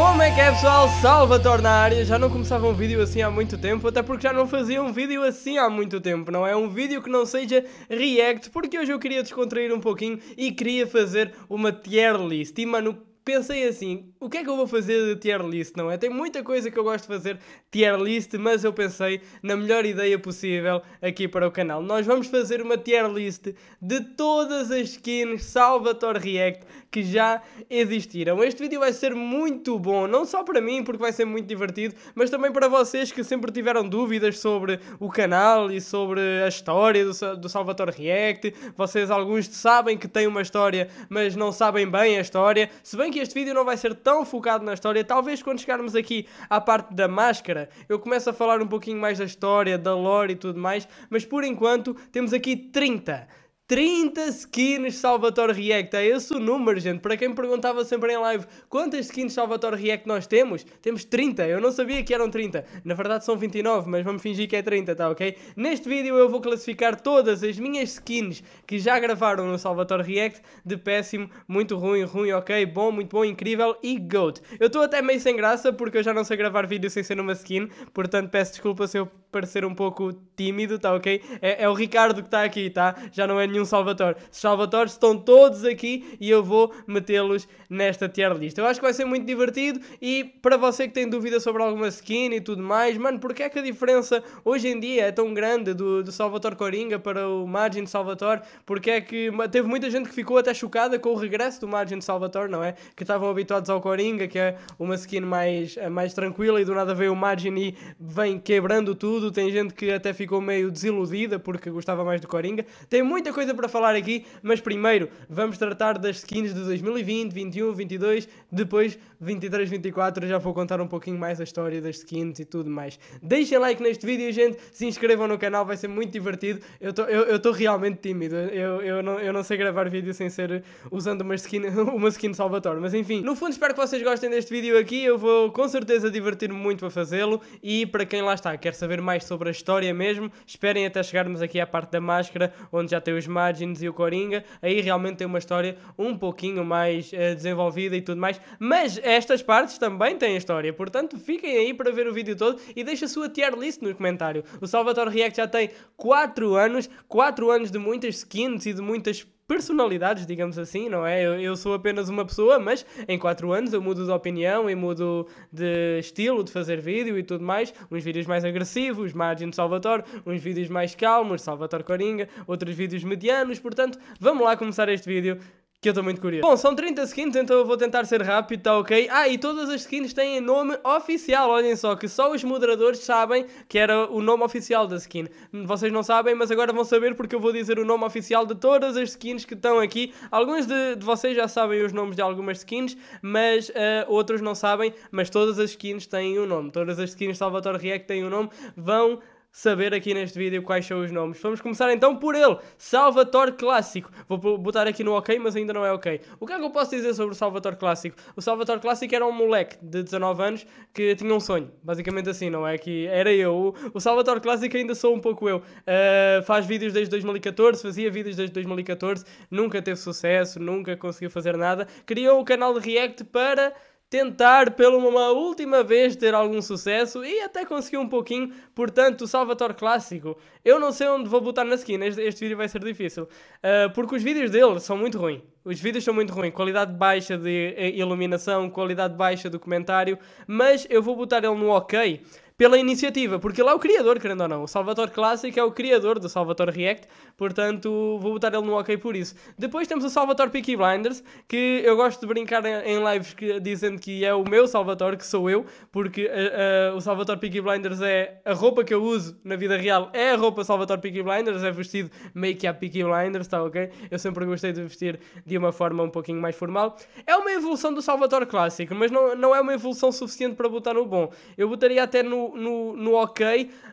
Como é que é pessoal? Salva na área, já não começava um vídeo assim há muito tempo, até porque já não fazia um vídeo assim há muito tempo, não é? Um vídeo que não seja react, porque hoje eu queria descontrair um pouquinho e queria fazer uma tier list, e mano, pensei assim, o que é que eu vou fazer de tier list, não é? Tem muita coisa que eu gosto de fazer tier list, mas eu pensei na melhor ideia possível aqui para o canal. Nós vamos fazer uma tier list de todas as skins Salvator React que já existiram. Este vídeo vai ser muito bom, não só para mim, porque vai ser muito divertido, mas também para vocês que sempre tiveram dúvidas sobre o canal e sobre a história do, do Salvador React. Vocês, alguns, sabem que tem uma história, mas não sabem bem a história. Se bem que este vídeo não vai ser tão focado na história, talvez quando chegarmos aqui à parte da máscara, eu começo a falar um pouquinho mais da história, da lore e tudo mais, mas por enquanto temos aqui 30. 30 skins Salvatore React. É esse o número, gente. Para quem perguntava sempre em live quantas skins Salvatore React nós temos, temos 30. Eu não sabia que eram 30. Na verdade são 29, mas vamos fingir que é 30, tá ok? Neste vídeo eu vou classificar todas as minhas skins que já gravaram no Salvatore React de péssimo, muito ruim, ruim, ok, bom, muito bom, incrível e GOAT. Eu estou até meio sem graça porque eu já não sei gravar vídeo sem ser numa skin, portanto peço desculpa se eu parecer um pouco tímido, tá ok? É, é o Ricardo que está aqui, tá? Já não é nenhum um Salvatore. Salvatores estão todos aqui e eu vou metê-los nesta tier list. Eu acho que vai ser muito divertido e para você que tem dúvida sobre alguma skin e tudo mais, mano, porque é que a diferença hoje em dia é tão grande do, do Salvatore Coringa para o Margin Salvatore? Porque é que teve muita gente que ficou até chocada com o regresso do Margin Salvatore, não é? Que estavam habituados ao Coringa, que é uma skin mais, eh, mais tranquila e do nada veio o Margin e vem quebrando tudo. Tem gente que até ficou meio desiludida porque gostava mais do Coringa. Tem muita coisa coisa para falar aqui, mas primeiro vamos tratar das skins de 2020, 21, 22, depois 23, 24. Já vou contar um pouquinho mais a história das skins e tudo mais. Deixem like neste vídeo, gente. Se inscrevam no canal, vai ser muito divertido. Eu tô, estou realmente tímido. Eu, eu, não, eu não sei gravar vídeo sem ser usando uma skin, uma skin salvatória. Mas enfim, no fundo, espero que vocês gostem deste vídeo aqui. Eu vou com certeza divertir-me muito a fazê-lo. E para quem lá está, quer saber mais sobre a história mesmo, esperem até chegarmos aqui à parte da máscara, onde já tem os Imagines e o Coringa, aí realmente tem uma história um pouquinho mais uh, desenvolvida e tudo mais. Mas estas partes também têm história, portanto fiquem aí para ver o vídeo todo e deixem a sua tier list no comentário. O Salvatore React já tem 4 anos, 4 anos de muitas skins e de muitas personalidades, digamos assim, não é? Eu, eu, sou apenas uma pessoa, mas em 4 anos eu mudo de opinião e mudo de estilo de fazer vídeo e tudo mais. Uns vídeos mais agressivos, Margin Salvatore, uns vídeos mais calmos, Salvatore Coringa, outros vídeos medianos. Portanto, vamos lá começar este vídeo que eu estou muito curioso. Bom, são 30 skins, então eu vou tentar ser rápido, tá ok? Ah, e todas as skins têm nome oficial, olhem só, que só os moderadores sabem que era o nome oficial da skin. Vocês não sabem, mas agora vão saber porque eu vou dizer o nome oficial de todas as skins que estão aqui. Alguns de, de vocês já sabem os nomes de algumas skins, mas uh, outros não sabem, mas todas as skins têm o um nome. Todas as skins Salvatore React têm o um nome, vão saber aqui neste vídeo quais são os nomes. Vamos começar então por ele, Salvatore Clássico. Vou botar aqui no ok, mas ainda não é ok. O que é que eu posso dizer sobre o Salvatore Clássico? O Salvatore Clássico era um moleque de 19 anos que tinha um sonho, basicamente assim, não é? Que era eu. O Salvatore Clássico ainda sou um pouco eu. Uh, faz vídeos desde 2014, fazia vídeos desde 2014, nunca teve sucesso, nunca conseguiu fazer nada. Criou o canal de React para tentar pela uma última vez ter algum sucesso e até conseguiu um pouquinho, portanto, o Salvatore Clássico. Eu não sei onde vou botar na skin, este, este vídeo vai ser difícil, uh, porque os vídeos dele são muito ruins. Os vídeos são muito ruins, qualidade baixa de eh, iluminação, qualidade baixa do comentário, mas eu vou botar ele no ok pela iniciativa, porque ele é o criador, querendo ou não. O Salvatore Clássico é o criador do Salvatore React, portanto vou botar ele no ok por isso. Depois temos o Salvatore Peaky Blinders, que eu gosto de brincar em lives que, dizendo que é o meu Salvatore, que sou eu, porque uh, uh, o Salvatore Peaky Blinders é a roupa que eu uso na vida real, é a roupa Salvatore Peaky Blinders, é vestido make-up Peaky Blinders, está ok? Eu sempre gostei de vestir de uma forma um pouquinho mais formal. É uma evolução do Salvatore Clássico, mas não, não é uma evolução suficiente para botar no bom. Eu botaria até no no, no, ok,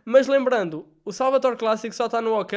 mas lembrando, o Salvatore Clássico só está no ok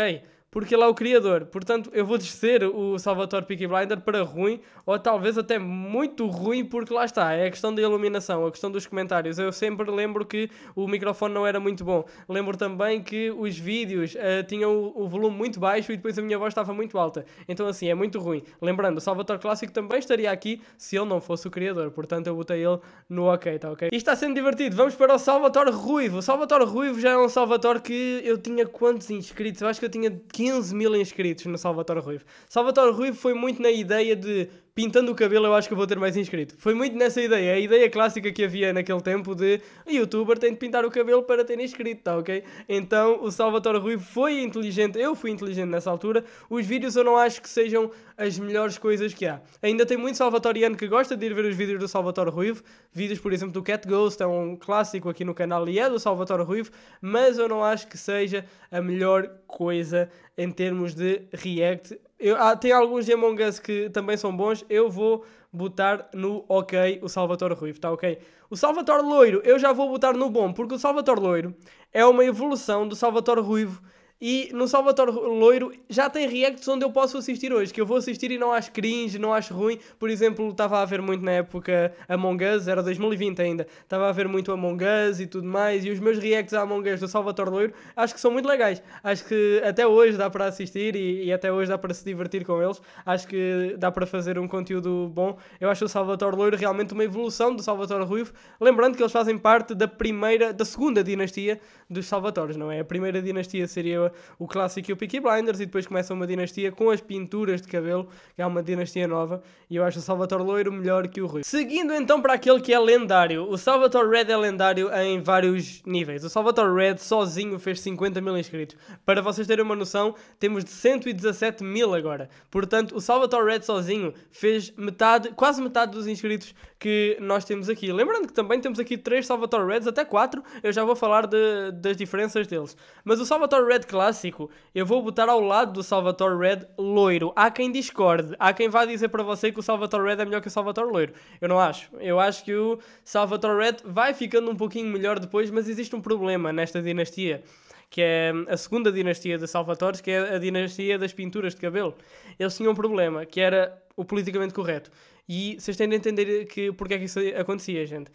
porque ele é o criador. Portanto, eu vou descer o Salvatore Peaky Blinder para ruim, ou talvez até muito ruim, porque lá está, é a questão da iluminação, a questão dos comentários. Eu sempre lembro que o microfone não era muito bom. Lembro também que os vídeos uh, tinham o, o, volume muito baixo e depois a minha voz estava muito alta. Então, assim, é muito ruim. Lembrando, o Salvatore Clássico também estaria aqui se ele não fosse o criador. Portanto, eu botei ele no ok, tá ok? E está sendo divertido. Vamos para o Salvatore Ruivo. O Salvatore Ruivo já é um Salvatore que eu tinha quantos inscritos? Eu acho que eu tinha 15 15 mil inscritos no Salvatore Ruivo. Salvatore Ruivo foi muito na ideia de pintando o cabelo eu acho que eu vou ter mais inscrito. Foi muito nessa ideia, a ideia clássica que havia naquele tempo de youtuber tem de pintar o cabelo para ter inscrito, tá ok? Então o Salvatore Rui foi inteligente, eu fui inteligente nessa altura. Os vídeos eu não acho que sejam as melhores coisas que há. Ainda tem muito salvatoriano que gosta de ir ver os vídeos do Salvatore Ruivo. Vídeos, por exemplo, do Cat Ghost, é um clássico aqui no canal e é do Salvatore Ruivo, mas eu não acho que seja a melhor coisa em termos de react eu, ah, tem alguns de Among Us que também são bons. Eu vou botar no ok o Salvatore Ruivo, tá ok? O Salvatore Loiro eu já vou botar no bom, porque o Salvatore Loiro é uma evolução do Salvatore Ruivo e no Salvador Loiro já tem reacts onde eu posso assistir hoje, que eu vou assistir e não acho cringe, não acho ruim. Por exemplo, estava a ver muito na época Among Us, era 2020 ainda, estava a ver muito Among Us e tudo mais. E os meus reacts a Among Us do Salvador Loiro acho que são muito legais. Acho que até hoje dá para assistir e, e até hoje dá para se divertir com eles. Acho que dá para fazer um conteúdo bom. Eu acho o Salvador Loiro realmente uma evolução do Salvador Ruivo. Lembrando que eles fazem parte da primeira, da segunda dinastia dos Salvatores, não é? A primeira dinastia seria o clássico e o Peaky Blinders e depois começa uma dinastia com as pinturas de cabelo, que é uma dinastia nova, e eu acho o Salvatore Loiro melhor que o Rui. Seguindo então para aquele que é lendário, o Salvatore Red é lendário em vários níveis. O Salvatore Red sozinho fez 50 mil inscritos. Para vocês terem uma noção, temos de 117 mil agora. Portanto, o Salvatore Red sozinho fez metade, quase metade dos inscritos que nós temos aqui. Lembrando que também temos aqui três Salvatore Reds, até quatro, eu já vou falar de, das diferenças deles. Mas o Salvatore Red clássico, eu vou botar ao lado do Salvatore Red loiro. Há quem discorde, há quem vá dizer para você que o Salvatore Red é melhor que o Salvatore loiro. Eu não acho. Eu acho que o Salvatore Red vai ficando um pouquinho melhor depois, mas existe um problema nesta dinastia que é hum, a segunda dinastia de Salvatores, que é a dinastia das pinturas de cabelo. Eles tinham um problema, que era o politicamente correto. E vocês têm de entender que, porque é que isso acontecia, gente.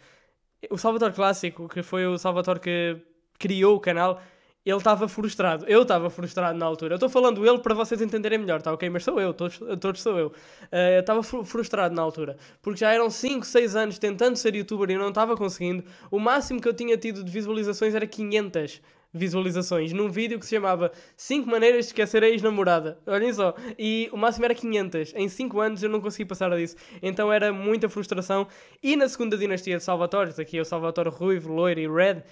O Salvador Clássico, que foi o Salvador que criou o canal, ele estava frustrado. Eu estava frustrado na altura. Eu estou falando ele para vocês entenderem melhor, tá ok? Mas sou eu, todos, todos sou eu. Uh, estava frustrado na altura. Porque já eram 5, 6 anos tentando ser youtuber e eu não estava conseguindo. O máximo que eu tinha tido de visualizações era 500 visualizações num vídeo que se chamava 5 maneiras de esquecer a ex-namorada. Olhem só. E o máximo era 500. Em 5 anos eu não consegui passar disso. Então era muita frustração. E na segunda dinastia de Salvatores, aqui é o Salvatore Ruivo, Loiro e Red,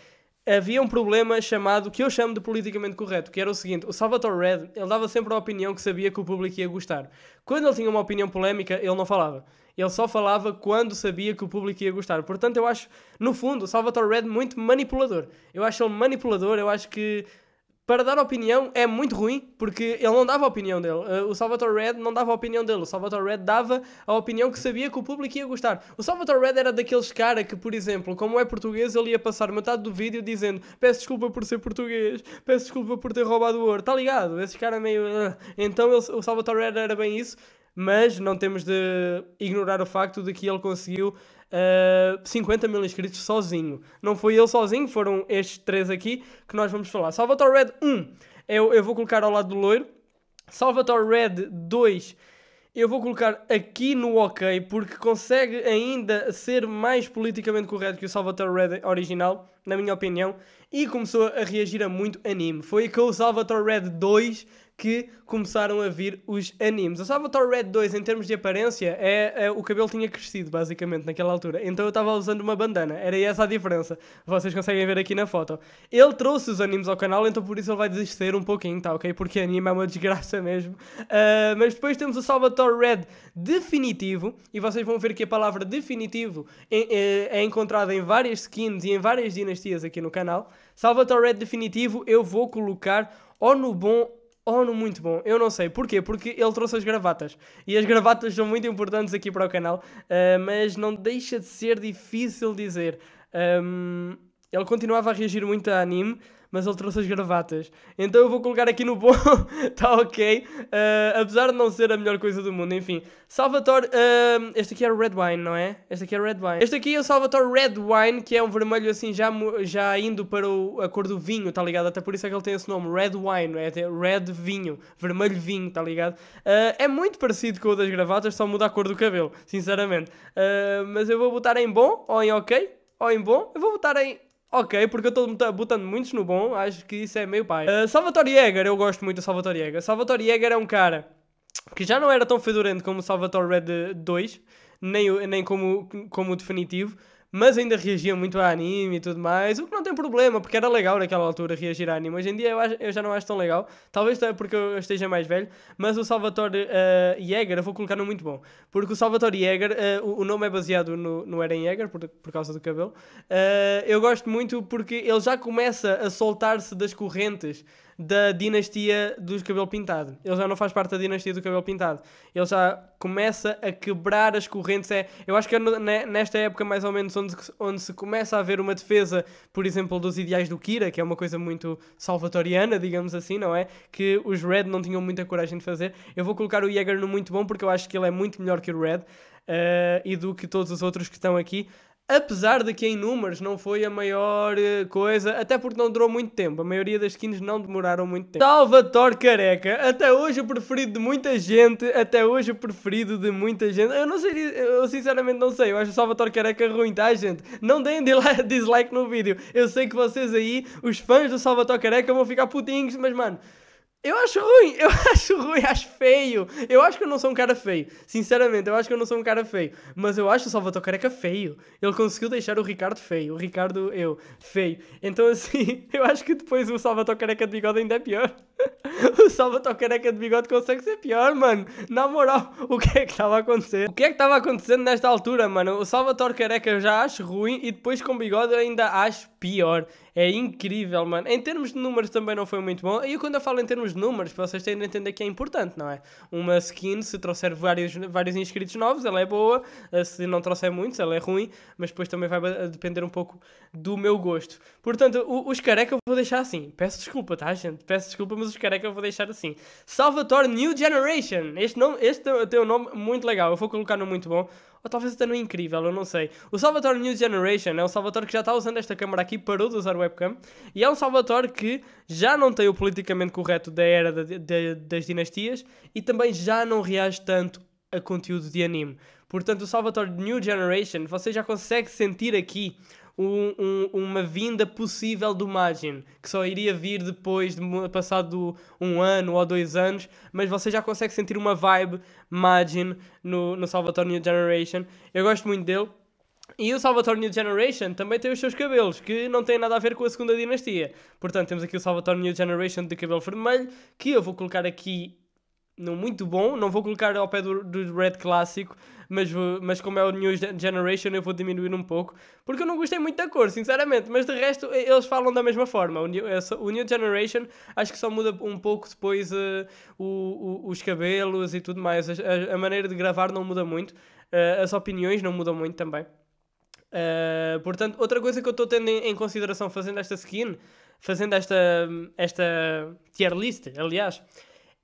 havia um problema chamado, que eu chamo de politicamente correto, que era o seguinte, o Salvatore Red, ele dava sempre a opinião que sabia que o público ia gostar. Quando ele tinha uma opinião polémica, ele não falava. Ele só falava quando sabia que o público ia gostar. Portanto, eu acho, no fundo, o Salvatore Red muito manipulador. Eu acho ele manipulador, eu acho que para dar opinião é muito ruim, porque ele não dava a opinião dele. Eh, o Salvatore Red não dava a opinião dele. O Salvatore Red dava a opinião que sabia que o público ia gostar. O Salvatore Red era daqueles cara que, por exemplo, como é português, ele ia passar metade do vídeo dizendo peço desculpa por ser português, peço desculpa por ter roubado o ouro. Tá ligado? Esse cara meio... Eh, então ele, o Salvatore Red era bem isso mas não temos de ignorar o facto de que ele conseguiu uh, ah, 50 mil inscritos sozinho. Não foi ele sozinho, foram estes três aqui que nós vamos falar. Salvatore Red 1, eu, eu vou colocar ao lado do loiro. Salvatore Red 2, eu vou colocar aqui no ok, porque consegue ainda ser mais politicamente correto que o Salvatore Red original, na minha opinião, e começou a reagir a muito anime. Foi com o Salvatore Red 2 que começaram a vir os animes. O Salvatore Red 2, em termos de aparência, é, é o cabelo tinha crescido, basicamente, naquela altura. Então eu estava usando uma bandana. Era essa a diferença. Vocês conseguem ver aqui na foto. Ele trouxe os animes ao canal, então por isso ele vai desistir um pouquinho, tá ok? Porque anime é uma desgraça mesmo. Uh, mas depois temos o Salvatore Red definitivo, e vocês vão ver que a palavra definitivo é, é, é encontrada em várias skins e em várias dinastias aqui no canal. Salvatore Red definitivo eu vou colocar ou no bom Ono oh, muito bom. Eu não sei porquê, porque ele trouxe as gravatas. E as gravatas são muito importantes aqui para o canal, uh, mas não deixa de ser difícil dizer. Um, ah, ele continuava a reagir muito a anime, mas ele trouxe as gravatas. Então eu vou colocar aqui no bom, tá ok. Uh, apesar de não ser a melhor coisa do mundo, enfim. Salvatore, uh, este aqui é é Red Wine, não é? Este aqui é Red Wine. Este aqui é o Salvatore Red Wine, que é um vermelho assim, já, já indo para o, a cor do vinho, tá ligado? Até por isso é que ele tem esse nome, Red Wine, é? Red Vinho, vermelho vinho, tá ligado? Uh, é muito parecido com o das gravatas, só muda a cor do cabelo, sinceramente. mas eu vou botar em bom, ou em ok, ou em bom, eu vou botar em Ok, porque eu estou botando muitos no bom, acho que isso é meio pai. Uh, Salvatore Jäger, eu gosto muito de Salvatore Jäger. Salvatore Jäger é um cara que já não era tão fedorento como o Salvatore Red 2, nem, nem como, como definitivo, mas ainda reagia muito a anime e tudo mais, o que não tem problema, porque era legal naquela altura reagir a anime. Hoje em dia eu, acho, eu já não acho tão legal, talvez até porque eu esteja mais velho, mas o Salvatore uh, Jäger, eu vou colocar no muito bom, porque o Salvatore Jäger, uh, o, o, nome é baseado no, no Eren Jäger, por, por causa do cabelo, uh, eu gosto muito porque ele já começa a soltar-se das correntes da dinastia dos cabelo pintado. Ele já não faz parte da dinastia do cabelo pintado. Ele já começa a quebrar as correntes. É, eu acho que é nesta época, mais ou menos, onde, onde se começa a haver uma defesa, por exemplo, dos ideais do Kira, que é uma coisa muito salvatoriana, digamos assim, não é? Que os Red não tinham muita coragem de fazer. Eu vou colocar o Jäger no muito bom, porque eu acho que ele é muito melhor que o Red. Uh, e do que todos os outros que estão aqui apesar de que em números não foi a maior eh, coisa, até porque não durou muito tempo, a maioria das skins não demoraram muito tempo. Salvador Careca, até hoje o preferido de muita gente, até hoje o preferido de muita gente, eu não sei, eu sinceramente não sei, eu acho o Salvador Careca ruim, tá gente? Não deem dislike no vídeo, eu sei que vocês aí, os fãs do Salvador Careca vão ficar putinhos, mas mano... Eu acho ruim, eu acho ruim, acho feio. Eu acho que eu não sou um cara feio. Sinceramente, eu acho que eu não sou um cara feio. Mas eu acho o Salvatore Careca feio. Ele conseguiu deixar o Ricardo feio. O Ricardo, eu, feio. Então, assim, eu acho que depois o Salvatore Careca de bigode ainda é pior. O Salvatore Careca de bigode consegue ser pior, mano. Na moral, o que é que estava a acontecer? O que é que estava acontecendo nesta altura, mano? O Salvatore Careca eu já acho ruim e depois com bigode eu ainda acho pior. É incrível, mano. Em termos de números também não foi muito bom. E quando eu falo em termos de números, vocês têm de entender que é importante, não é? Uma skin, se trouxer vários, vários inscritos novos, ela é boa. Eh, se não trouxer muitos, ela é ruim. Mas depois também vai depender um pouco do meu gosto. Portanto, os careca eu vou deixar assim. Peço desculpa, tá, gente? Peço desculpa, mas os careca eu vou deixar assim. Salvatore New Generation. Este, nome, este é tem um nome muito legal. Eu vou colocar no muito bom ou talvez até no é incrível, eu não sei. O Salvatore New Generation é um Salvatore que já está usando esta câmera aqui, parou de usar webcam, e é um Salvatore que já não tem o politicamente correto da era de, de, das dinastias e também já não reage tanto a conteúdo de anime. Portanto, o Salvatore New Generation, você já consegue sentir aqui um, um, uma vinda possível do Magin, que só iria vir depois de passado um ano ou dois anos, mas você já consegue sentir uma vibe Magin no, no Salvatore New Generation. Eu gosto muito dele. E o Salvatore New Generation também tem os seus cabelos, que não tem nada a ver com a segunda dinastia. Portanto, temos aqui o Salvatore New Generation de cabelo vermelho, que eu vou colocar aqui no muito bom. Não vou colocar ao pé do, do Red Clássico, mas, mas como é o New Generation eu vou diminuir um pouco, porque eu não gostei muito da cor, sinceramente, mas de resto eles falam da mesma forma. O New, essa, o New Generation acho que só muda um pouco depois uh, o, o, os cabelos e tudo mais, a, a, maneira de gravar não muda muito, uh, as opiniões não mudam muito também. Uh, portanto, outra coisa que eu estou tendo em, em consideração fazendo esta skin, fazendo esta, esta tier list, aliás,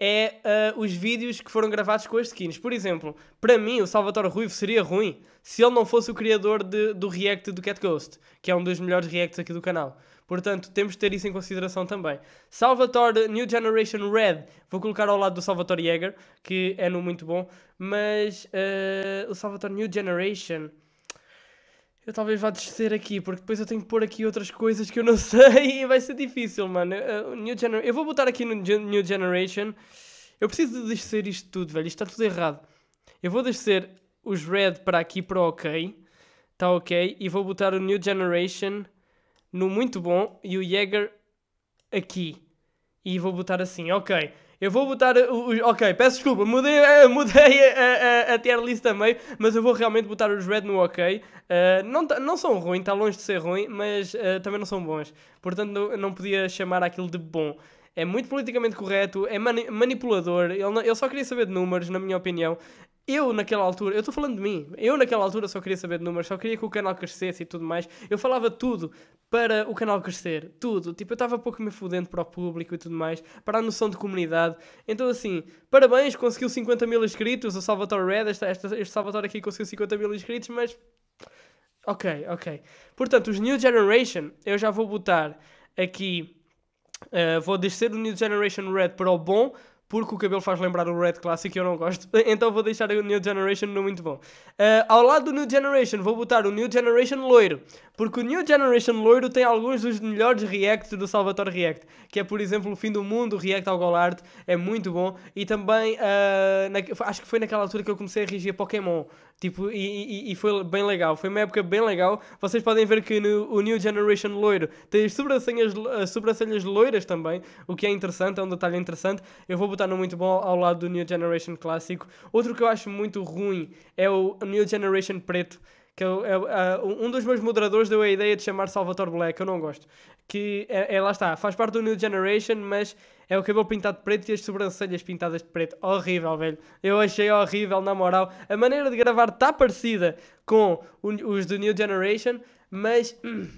é uh, os vídeos que foram gravados com as skins. Por exemplo, para mim o Salvatore Ruivo seria ruim se ele não fosse o criador de, do react do Cat Ghost, que é um dos melhores reacts aqui do canal. Portanto, temos de ter isso em consideração também. Salvatore New Generation Red, vou colocar ao lado do Salvatore Jäger, que é no muito bom, mas uh, o Salvatore New Generation eu talvez vá descer aqui, porque depois eu tenho que pôr aqui outras coisas que eu não sei e vai ser difícil, mano. Uh, New Gener eu vou botar aqui no New Generation. Eu preciso de descer isto tudo, velho. Isto está tudo errado. Eu vou descer os red para aqui para ok. Está ok. E vou botar o New Generation no muito bom e o Jäger aqui. E vou botar assim, ok. Eu vou botar os. Ok, peço desculpa, mudei, eh, mudei a, a, a, tier list também, mas eu vou realmente botar os red no ok. Uh, não, tá, não são ruins, está longe de ser ruim, mas uh, também não são bons. Portanto, não, não podia chamar aquilo de bom. É muito politicamente correto, é mani manipulador. Ele, não, ele só queria saber de números, na minha opinião eu naquela altura, eu estou falando de mim, eu naquela altura só queria saber de números, só queria que o canal crescesse e tudo mais. Eu falava tudo para o canal crescer, tudo. Tipo, eu estava pouco me fudendo para o público e tudo mais, para a noção de comunidade. Então, assim, parabéns, conseguiu 50 mil inscritos, o Salvatore Red, esta, esta, este Salvatore aqui conseguiu 50 mil inscritos, mas. Ok, ok. Portanto, os New Generation, eu já vou botar aqui. Uh, vou descer do New Generation Red para o bom, porque o cabelo faz lembrar o Red Classic e eu não gosto. Então vou deixar o New Generation no muito bom. Uh, ao lado do New Generation, vou botar o New Generation loiro, porque o New Generation loiro tem alguns dos melhores reacts do Salvatore React, que é, por exemplo, o Fim do Mundo, o React ao Golart, é muito bom. E também, uh, na, acho que foi naquela altura que eu comecei a regir Pokémon. Tipo, e, e, e, foi bem legal. Foi uma época bem legal. Vocês podem ver que no, o New Generation loiro tem as sobrancelhas, as sobrancelhas loiras também, o que é interessante, é um detalhe interessante. Eu vou botar no muito bom ao lado do New Generation clássico. Outro que eu acho muito ruim é o New Generation preto que é, é um dos meus moderadores deu a ideia de chamar Salvatore Black, eu não gosto. Que é, é, lá está, faz parte do New Generation, mas é o cabelo pintado de preto e as sobrancelhas pintadas de preto. Horrível, velho. Eu achei horrível, na moral. A maneira de gravar está parecida com os do New Generation, mas. Hum,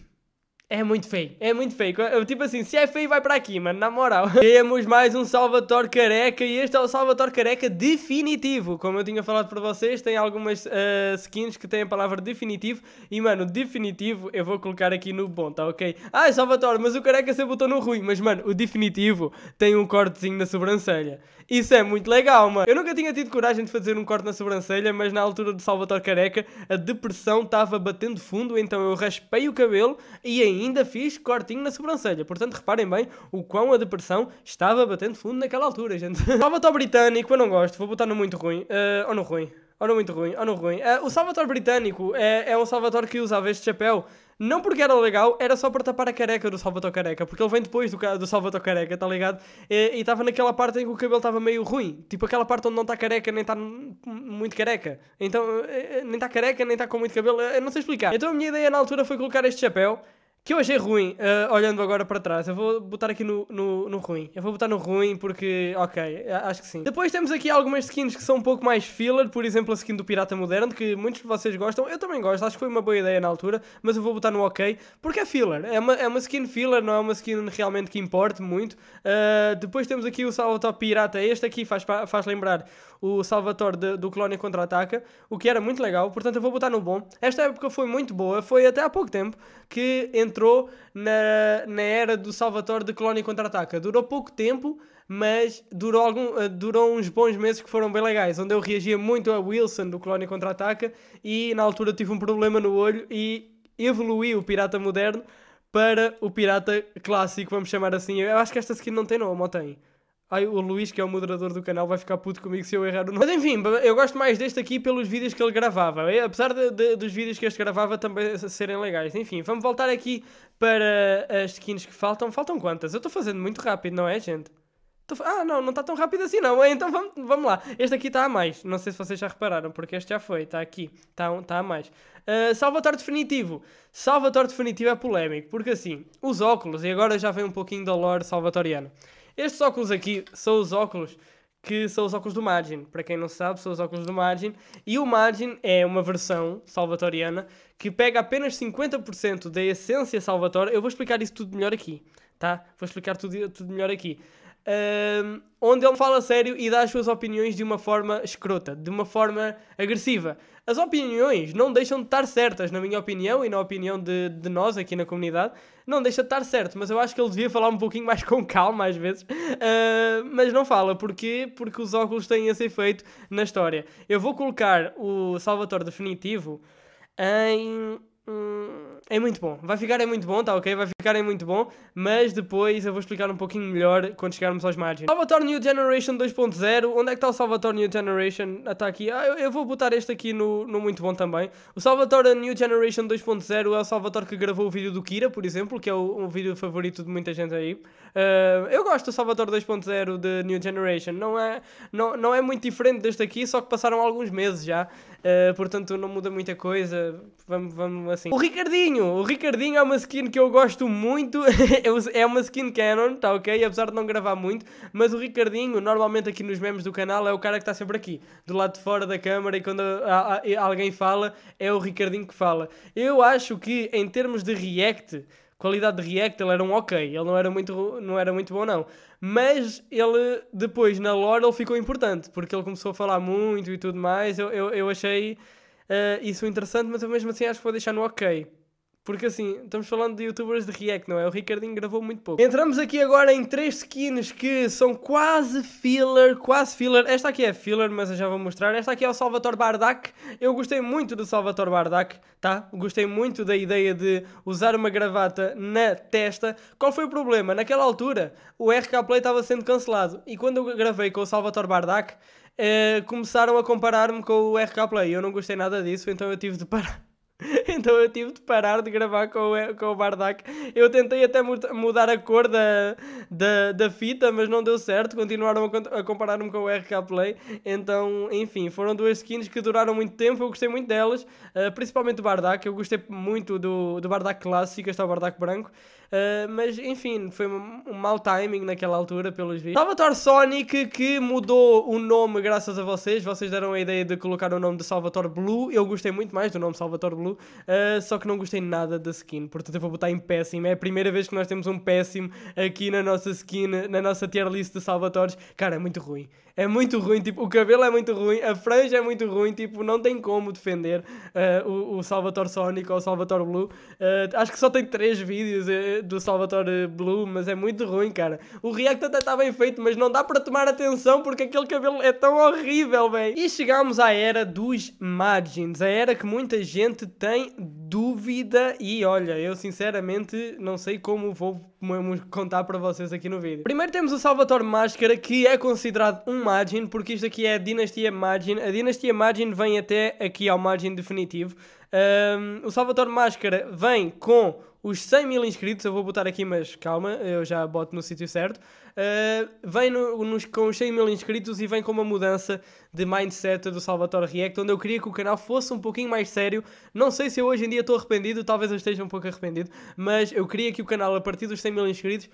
é muito feio, é muito feio. Eu, tipo assim, se é feio, vai para aqui, mano, na moral. Temos mais um Salvador Careca e este é o Salvador Careca definitivo. Como eu tinha falado para vocês, tem algumas uh, skins que têm a palavra definitivo. E, mano, definitivo eu vou colocar aqui no bom, tá ok? Ah, Salvador, mas o Careca você botou no ruim. Mas, mano, o definitivo tem um cortezinho na sobrancelha. Isso é muito legal, mano. Eu nunca tinha tido coragem de fazer um corte na sobrancelha, mas na altura do Salvador Careca, a depressão estava batendo fundo, então eu raspei o cabelo e ainda ainda fiz cortinho na sobrancelha. Portanto, reparem bem o quão a depressão estava batendo fundo naquela altura, gente. Salvatore britânico, eu não gosto, vou botar no muito ruim. Uh, ou no ruim. Ou no muito ruim, ou no ruim. Uh, o Salvatore britânico é, é um Salvatore que usava este chapéu não porque era legal, era só para tapar a careca do Salvatore Careca, porque ele vem depois do, do Salvatore Careca, tá ligado? E estava naquela parte em que o cabelo estava meio ruim, tipo aquela parte onde não está careca, nem está muito careca. Então, eh, nem está careca, nem está com muito cabelo, eu não sei explicar. Então a minha ideia na altura foi colocar este chapéu que eu achei é ruim, uh, olhando agora para trás. Eu vou botar aqui no, no, no, ruim. Eu vou botar no ruim porque, ok, acho que sim. Depois temos aqui algumas skins que são um pouco mais filler. Por exemplo, a skin do Pirata Moderno, que muitos de vocês gostam. Eu também gosto, acho que foi uma boa ideia na altura. Mas eu vou botar no ok, porque é filler. É uma, é uma skin filler, não é uma skin realmente que importe muito. Uh, depois temos aqui o Salvatore Pirata. Este aqui faz, faz lembrar o Salvatore de, do clone Contra-Ataca, o que era muito legal. Portanto, eu vou botar no bom. Esta época foi muito boa. Foi até há pouco tempo que... Entre entrou na, na era do Salvatore de Colónia Contra-Ataca. Durou pouco tempo, mas durou, algum, eh, durou uns bons meses que foram bem legais, onde eu reagia muito a Wilson do Colónia Contra-Ataca e na altura tive um problema no olho e evoluí o Pirata Moderno para o Pirata Clássico, vamos chamar assim. Eu acho que esta skin não tem nome, ou tem? Ai, o Luís, que é o moderador do canal, vai ficar puto comigo se eu errar o nome. Mas enfim, eu gosto mais deste aqui pelos vídeos que ele gravava. Apesar de, de, dos vídeos que este gravava também serem legais. Enfim, vamos voltar aqui para as skins que faltam. Faltam quantas? Eu estou fazendo muito rápido, não é, gente? Tô... Ah, não, não está tão rápido assim, não. Então vamos, vamos lá. Este aqui está a mais. Não sei se vocês já repararam, porque este já foi. Está aqui. Está tá a mais. Uh, ah, Salvator definitivo. Salvator definitivo é polémico, porque assim, os óculos, e agora já vem um pouquinho da lore salvatoriana. Estes óculos aqui são os óculos que são os óculos do Margin. Para quem não sabe, são os óculos do Margin. E o Margin é uma versão salvatoriana que pega apenas 50% da essência salvatória. Eu vou explicar isso tudo melhor aqui, tá? Vou explicar tudo, tudo melhor aqui. Uh, onde ele fala sério e dá as suas opiniões de uma forma escrota, de uma forma agressiva. As opiniões não deixam de estar certas, na minha opinião e na opinião de, de nós aqui na comunidade, não deixa de estar certo, mas eu acho que ele devia falar um pouquinho mais com calma às vezes, uh, mas não fala, porquê? Porque os óculos têm esse efeito na história. Eu vou colocar o salvador Definitivo em. Hum, é muito bom. Vai ficar é muito bom, tá ok? Vai ficar é muito bom, mas depois eu vou explicar um pouquinho melhor quando chegarmos aos margens. Salvatore New Generation 2.0, onde é que está o Salvatore New Generation? Está ah, aqui. Ah, eu, eu, vou botar este aqui no, no muito bom também. O Salvatore New Generation 2.0 é o Salvatore que gravou o vídeo do Kira, por exemplo, que é o, um vídeo favorito de muita gente aí. Uh, eu gosto do Salvatore 2.0 de New Generation, não é, não, não é muito diferente deste aqui, só que passaram alguns meses já, uh, portanto não muda muita coisa, vamos, vamos assim. O Ricardinho! Ricardinho, o Ricardinho é uma skin que eu gosto muito, é uma skin canon, tá ok? Apesar de não gravar muito, mas o Ricardinho, normalmente aqui nos memes do canal, é o cara que está sempre aqui, do lado de fora da câmara e quando a, a, alguém fala, é o Ricardinho que fala. Eu acho que em termos de react, qualidade de react, ele era um ok, ele não era muito, não era muito bom não. Mas ele, depois, na lore, ele ficou importante, porque ele começou a falar muito e tudo mais, eu, eu, eu achei... Uh, isso é interessante, mas eu mesmo assim acho que vou deixar no ok. Porque assim, estamos falando de youtubers de react, não é? O Ricardinho gravou muito pouco. Entramos aqui agora em três skins que são quase filler, quase filler. Esta aqui é filler, mas eu já vou mostrar. Esta aqui é o Salvatore Bardak. Eu gostei muito do Salvatore Bardak, tá? Gostei muito da ideia de usar uma gravata na testa. Qual foi o problema? Naquela altura, o RK Play estava sendo cancelado. E quando eu gravei com o Salvatore Bardak, eh, começaram a comparar-me com o RK Play. Eu não gostei nada disso, então eu tive de parar. Então eu tive de parar de gravar com o, com o Bardak. Eu tentei até mudar a cor da, da, da fita, mas não deu certo. Continuaram a, a comparar-me com o RK Play. Então, enfim, foram duas skins que duraram muito tempo. Eu gostei muito delas, uh, principalmente do Bardak. Eu gostei muito do, do Bardak clássico, este é o Bardak branco. Uh, mas enfim, foi um, mau timing naquela altura, pelos vistos. Salvatore Sonic, que mudou o nome graças a vocês. Vocês deram a ideia de colocar o nome de Salvatore Blue. Eu gostei muito mais do nome Salvatore Blue, uh, só que não gostei nada da skin. Portanto, eu vou botar em péssimo. É a primeira vez que nós temos um péssimo aqui na nossa skin, na nossa tier list de Salvatores. Cara, é muito ruim. É muito ruim, tipo, o cabelo é muito ruim, a franja é muito ruim, tipo, não tem como defender uh, o, o Salvatore Sonic ou o Salvatore Blue. acho que só tem três vídeos é, do Salvatore Blue, mas é muito ruim, cara. O react até está bem feito, mas não dá para tomar atenção porque aquele cabelo é tão horrível, velho. E chegamos à era dos margins, a era que muita gente tem dúvida e olha, eu sinceramente não sei como vou contar para vocês aqui no vídeo. Primeiro temos o Salvatore Máscara, que é considerado um margin, porque isto aqui é a dinastia margin. A dinastia margin vem até aqui ao margin definitivo. Um, o Salvatore Máscara vem com os 100 mil inscritos, eu vou botar aqui, mas calma, eu já boto no sítio certo. Uh, vem no, nos, com os 100 mil inscritos e vem com uma mudança de mindset do Salvatore React, onde eu queria que o canal fosse um pouquinho mais sério. Não sei se eu hoje em dia estou arrependido, talvez eu esteja um pouco arrependido, mas eu queria que o canal, a partir dos 100 mil inscritos,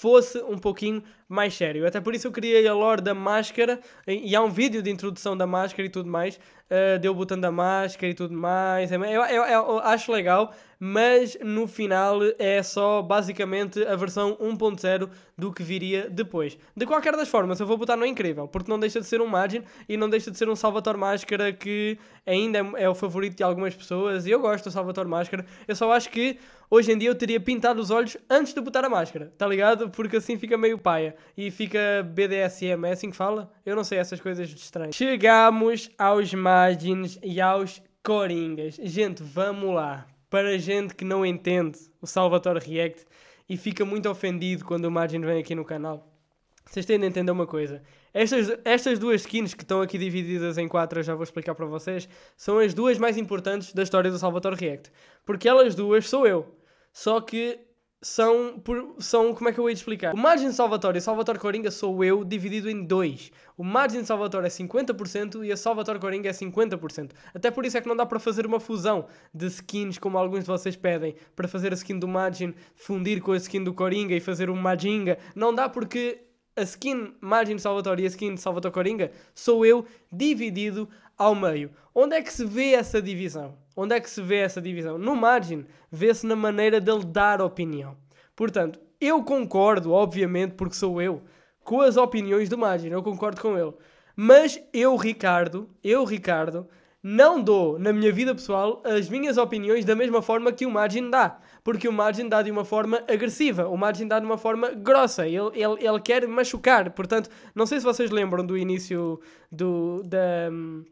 fosse um pouquinho mais sério. Até por isso eu criei a lore da máscara e, há um vídeo de introdução da máscara e tudo mais, uh, eh, deu botando a máscara e tudo mais. Eu, eu, eu, eu acho legal, mas no final é só basicamente a versão 1.0 do que viria depois. De qualquer das formas, eu vou botar no incrível, porque não deixa de ser um margin e não deixa de ser um salvator Máscara que ainda é, é o favorito de algumas pessoas e eu gosto do salvator Máscara. Eu só acho que hoje em dia eu teria pintado os olhos antes de botar a máscara, tá ligado? Porque assim fica meio paia e fica BDSM, é assim que fala? Eu não sei essas coisas de estranho. Chegamos aos margins e aos coringas. Gente, vamos lá para gente que não entende o Salvatore React e fica muito ofendido quando o Margin vem aqui no canal. Vocês têm de entender uma coisa. Estas, estas duas skins que estão aqui divididas em quatro, eu já vou explicar para vocês, são as duas mais importantes da história do Salvatore React. Porque elas duas sou eu. Só que são, por, são. Como é que eu ia explicar? O margem de Salvatore e Salvatore Coringa sou eu dividido em dois. O margem de Salvatore é 50% e a Salvatore Coringa é 50%. Até por isso é que não dá para fazer uma fusão de skins como alguns de vocês pedem. Para fazer a skin do margem fundir com a skin do Coringa e fazer um Majinga. Não dá porque a skin Margem de Salvatore e a skin de Salvatore Coringa sou eu dividido ao meio. Onde é que se vê essa divisão? Onde é que se vê essa divisão? No margin vê-se na maneira dele dar opinião. Portanto, eu concordo, obviamente, porque sou eu, com as opiniões do margin eu concordo com ele. Mas eu, Ricardo, eu, Ricardo, não dou na minha vida pessoal as minhas opiniões da mesma forma que o Margin dá. Porque o Margin dá de uma forma agressiva, o Margin dá de uma forma grossa, ele, ele, ele quer machucar. Portanto, não sei se vocês lembram do início do, da. Hum,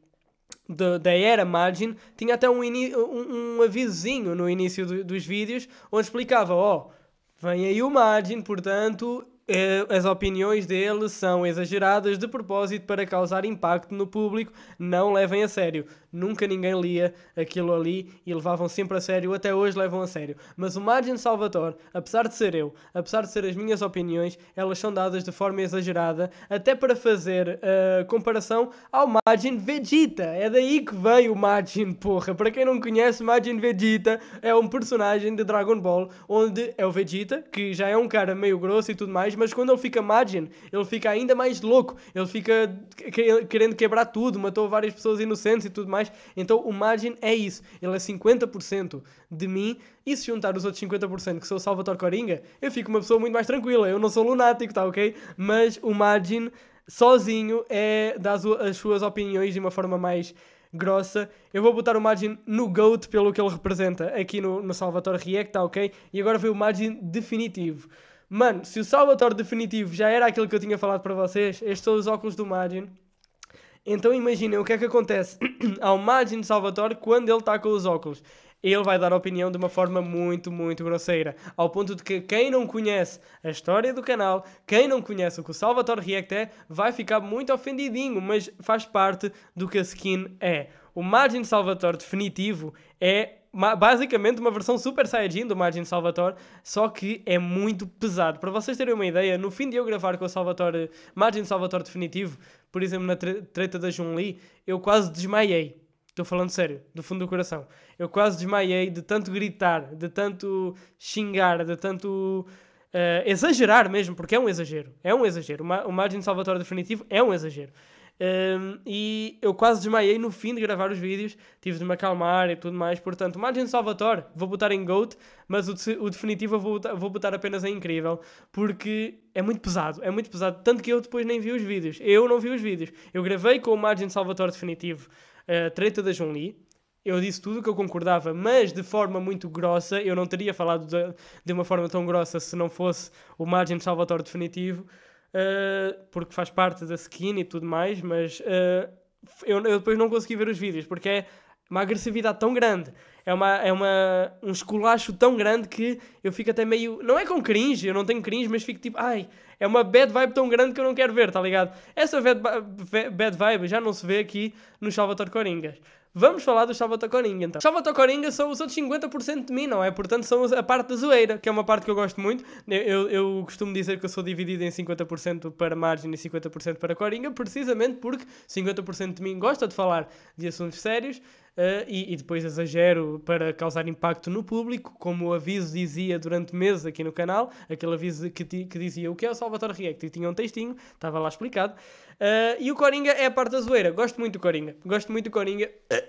da, da era Margin, tinha até um, um, um no início do, dos vídeos onde explicava: ó, oh, vem aí o Margin, portanto eh, as opiniões dele são exageradas de propósito para causar impacto no público, não levem a sério. Nunca ninguém lia aquilo ali e levavam sempre a sério, até hoje levam a sério. Mas o Margin Salvatore, apesar de ser eu, apesar de ser as minhas opiniões, elas são dadas de forma exagerada, até para fazer uh, comparação ao Margin Vegeta. É daí que veio o Margin, porra. Para quem não conhece, Margin Vegeta é um personagem de Dragon Ball, onde é o Vegeta, que já é um cara meio grosso e tudo mais mais, mas quando ele fica margin, ele fica ainda mais louco, ele fica querendo quebrar tudo, matou várias pessoas inocentes e tudo mais. Então o margin é isso, ele é 50% de mim, e se juntar os outros 50% que sou Salvador Coringa, eu fico uma pessoa muito mais tranquila. Eu não sou lunático, tá ok? Mas o margin sozinho é dá as suas opiniões de uma forma mais grossa. Eu vou botar o Margin no GOAT pelo que ele representa aqui no, no Salvatore React, tá ok? E agora foi o Margin definitivo. Mano, se o Salvatore definitivo já era aquilo que eu tinha falado para vocês, estes são os óculos do Magin. Então imaginem o que é que acontece ao Magin Salvatore quando ele está com os óculos. Ele vai dar opinião de uma forma muito, muito grosseira. Ao ponto de que quem não conhece a história do canal, quem não conhece o que o Salvatore React é, vai ficar muito ofendidinho, mas faz parte do que a skin é. O Margin Salvatore definitivo é basicamente uma versão Super Saiyajin do Margin Salvatore, só que é muito pesado. Para vocês terem uma ideia, no fim de eu gravar com o Salvatore, Margin Salvatore definitivo, por exemplo, na tre treta da jun eu quase desmaiei. Estou falando sério, do fundo do coração. Eu quase desmaiei de tanto gritar, de tanto xingar, de tanto uh, exagerar mesmo, porque é um exagero. É um exagero. O Margin Salvatore Definitivo é um exagero. Um, e eu quase desmaiei no fim de gravar os vídeos, tive de me acalmar e tudo mais. Portanto, Margem de Salvatore vou botar em GOAT, mas o, o definitivo eu vou, vou botar apenas em Incrível, porque é muito pesado, é muito pesado. Tanto que eu depois nem vi os vídeos, eu não vi os vídeos. Eu gravei com o Margem de Salvatore definitivo a treta da Junli, eu disse tudo o que eu concordava, mas de forma muito grossa. Eu não teria falado de, de uma forma tão grossa se não fosse o Margem de Salvatore definitivo uh, porque faz parte da skin e tudo mais, mas uh, eu, eu, depois não consegui ver os vídeos, porque é uma agressividade tão grande, é, uma, é uma, um esculacho tão grande que eu fico até meio. Não é com cringe, eu não tenho cringe, mas fico tipo, ai, é uma bad vibe tão grande que eu não quero ver, tá ligado? Essa bad, bad vibe já não se vê aqui no Salvador Coringas. Vamos falar do Chava coringa. então. Chava coringa são os outros 50% de mim, não é? Portanto, são a parte da zoeira, que é uma parte que eu gosto muito. Eu, eu costumo dizer que eu sou dividido em 50% para margem e 50% para Coringa, precisamente porque 50% de mim gosta de falar de assuntos sérios, Uh, e, e, depois exagero para causar impacto no público, como o aviso dizia durante meses aqui no canal, aquele aviso que, que dizia o que é o Salvatore React, e tinha um textinho, estava lá explicado. Uh, e o Coringa é a parte da zoeira, gosto muito do Coringa, gosto muito do Coringa. Eh,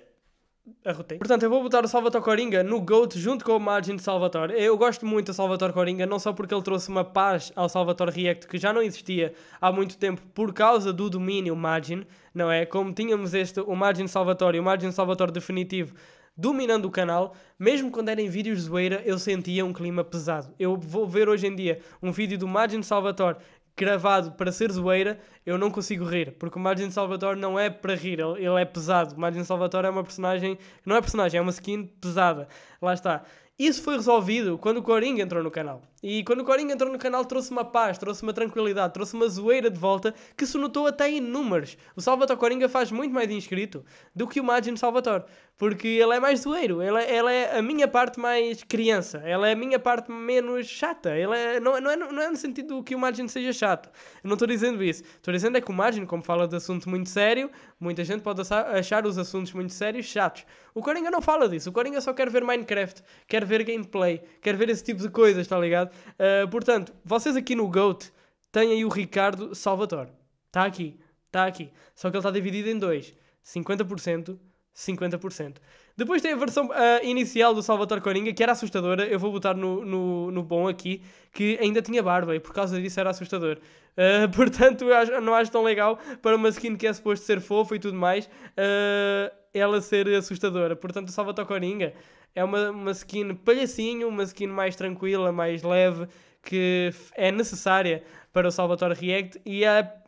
Arrotei. Portanto, eu vou botar o Salvatore Coringa no GOAT junto com o Margin de Salvatore. Eu gosto muito do Salvatore Coringa, não só porque ele trouxe uma paz ao Salvatore React que já não existia há muito tempo por causa do domínio Margin, não é? Como tínhamos este, o Margin Salvatore e o Margin Salvatore definitivo dominando o canal, mesmo quando eram vídeos de zoeira, eu sentia um clima pesado. Eu vou ver hoje em dia um vídeo do Margin Salvatore gravado para ser zoeira, eu não consigo rir, porque o Margin Salvatore não é para rir, ele, ele é pesado. O Margin Salvatore é uma personagem, não é personagem, é uma skin pesada. Lá está. Isso foi resolvido quando o Coringa entrou no canal. E quando o Coringa entrou no canal trouxe uma paz, trouxe uma tranquilidade, trouxe uma zoeira de volta que se notou até em números. O Salvatore Coringa faz muito mais inscrito do que o Magin Salvatore, porque ele é mais zoeiro, ele é, ele é, a minha parte mais criança, ela é a minha parte menos chata. Ele é, não, não, é, não é no sentido que o Magin seja chato, eu não estou dizendo isso. Estou dizendo é que o Magin, como fala de assunto muito sério, muita gente pode achar os assuntos muito sérios chatos. O Coringa não fala disso. O Coringa só quer ver Minecraft, quer ver gameplay, quer ver esse tipo de coisas, está ligado? Uh, portanto, vocês aqui no GOAT têm aí o Ricardo Salvatore. Está aqui, está aqui. Só que ele está dividido em dois: 50%, 50%. Depois tem a versão uh, inicial do Salvatore Coringa, que era assustadora. Eu vou botar no, no, no, bom aqui, que ainda tinha barba e por causa disso era assustador. Uh, portanto, eu acho, não acho tão legal para uma skin que é suposto ser fofa e tudo mais. Uh, ela ser assustadora. Portanto, o Salvatore Coringa é uma, uma skin palhacinho, uma skin mais tranquila, mais leve, que é necessária para o Salvatore React e é,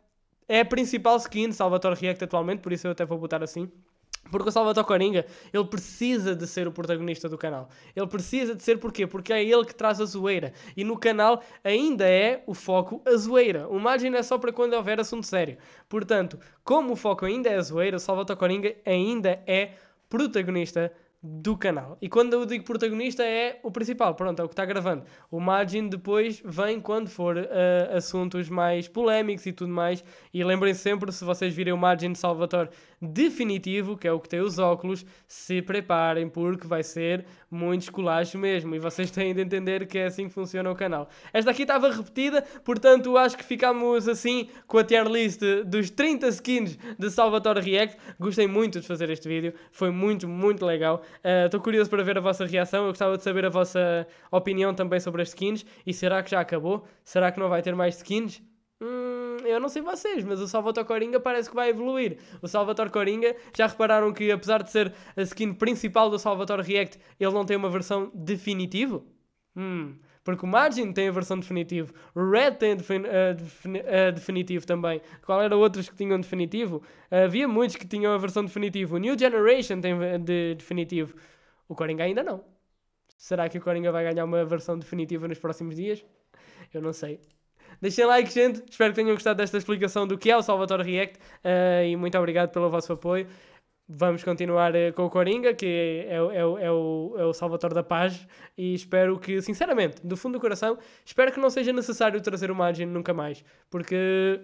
é a principal skin de Salvatore React atualmente, por isso eu até vou botar assim. Porque o Salvatore Coringa, ele precisa de ser o protagonista do canal. Ele precisa de ser porquê? Porque é ele que traz a zoeira. E no canal ainda é o foco a zoeira. O margem é só para quando houver assunto sério. Portanto, como o foco ainda é a zoeira, o Salvatore Coringa ainda é protagonista do canal. E quando eu digo protagonista é o principal, pronto, é o que está gravando. O margin depois vem quando for uh, assuntos mais polémicos e tudo mais. E lembrem sempre, se vocês virem o margin de Salvatore definitivo, que é o que tem os óculos, se preparem, porque vai ser muito esculacho mesmo. E vocês têm de entender que é assim que funciona o canal. Esta aqui estava repetida, portanto acho que ficamos assim com a tier list dos 30 skins de Salvatore React. Gostei muito de fazer este vídeo, foi muito, muito legal. Estou uh, curioso para ver a vossa reação, eu gostava de saber a vossa opinião também sobre as skins. E será que já acabou? Será que não vai ter mais skins? Hum, eu não sei vocês, mas o Salvatore Coringa parece que vai evoluir. O Salvatore Coringa, já repararam que apesar de ser a skin principal do Salvatore React, ele não tem uma versão definitiva? Hum, porque o Margin tem a versão definitiva, o Red tem a, defin a, defin a definitivo também. Qual era outros que tinham definitivo? Havia muitos que tinham a versão definitiva. O New Generation tem de definitivo. O Coringa ainda não. Será que o Coringa vai ganhar uma versão definitiva nos próximos dias? Eu não sei. Deixem like, gente. Espero que tenham gostado desta explicação do que é o Salvatore React uh, e muito obrigado pelo vosso apoio. Vamos continuar eh, com o Coringa, que é, é, é, é, o, é o Salvatore da Paz, e espero que, sinceramente, do fundo do coração, espero que não seja necessário trazer o Margin nunca mais, porque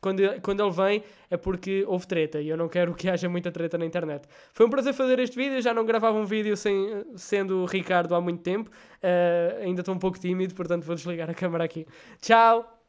quando, quando ele vem é porque houve treta e eu não quero que haja muita treta na internet. Foi um prazer fazer este vídeo, já não gravava um vídeo sem, sendo o Ricardo há muito tempo, uh, ainda estou um pouco tímido, portanto vou desligar a câmera aqui. Tchau!